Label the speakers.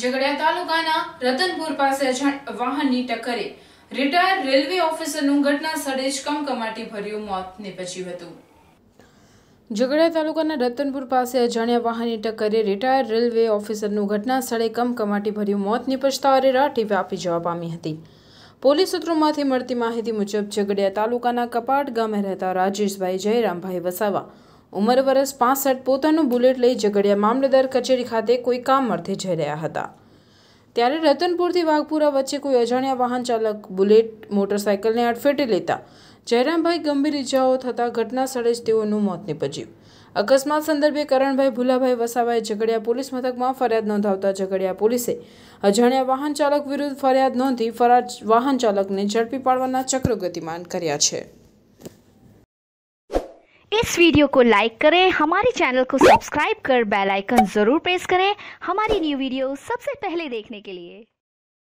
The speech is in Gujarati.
Speaker 1: ઝઘડિયા તાલુકાના રતનપુર પાસે વાહનની ટક્કરે રિટાયર્ડ રેલવે ઓફિસરનું ઘટના સ્થળે જ કમકમાટી ભર્યું મોત નિપજ્યું હતું ઝઘડિયા તાલુકાના રતનપુર પાસે અજાણ્યા વાહનની ટક્કરે રિટાયર્ડ રેલવે ઓફિસરનું ઘટના સ્થળે કમકમાટી ભર્યું મોત નિપજતા અરેરાટી વ્યાપી જવા પામી હતી પોલીસ સૂત્રોમાંથી મળતી માહિતી મુજબ ઝઘડિયા તાલુકાના કપાટ ગામે રહેતા રાજેશભાઈ જયરામભાઈ વસાવા ઉંમર વરસ પાસઠ પોતાનું બુલેટ લઈ ઝઘડિયા મામલતદાર કચેરી ખાતે કોઈ કામ અર્થે જઈ રહ્યા હતા ત્યારે રતનપુરથી વાઘપુરા વચ્ચે કોઈ અજાણ્યા વાહન ચાલક બુલેટ મોટરસાઇકલને અડફેટે લેતા જયરામભાઈ ગંભીર ઇજાઓ થતા ઘટના સ્થળે જ તેઓનું મોત નિપજ્યું અકસ્માત સંદર્ભે કરણભાઈ ભુલાભાઈ વસાવાએ ઝઘડિયા પોલીસ મથકમાં ફરિયાદ નોંધાવતા ઝઘડિયા પોલીસે અજાણ્યા વાહન ચાલક વિરુદ્ધ ફરિયાદ નોંધી ફરાર વાહન ચાલકને ઝડપી પાડવાના ચક્રો ગતિમાન કર્યા છે इस वीडियो को लाइक करें हमारे चैनल को सब्सक्राइब कर बेल आइकन ज़रूर प्रेस करें हमारी न्यू वीडियो सबसे पहले देखने के लिए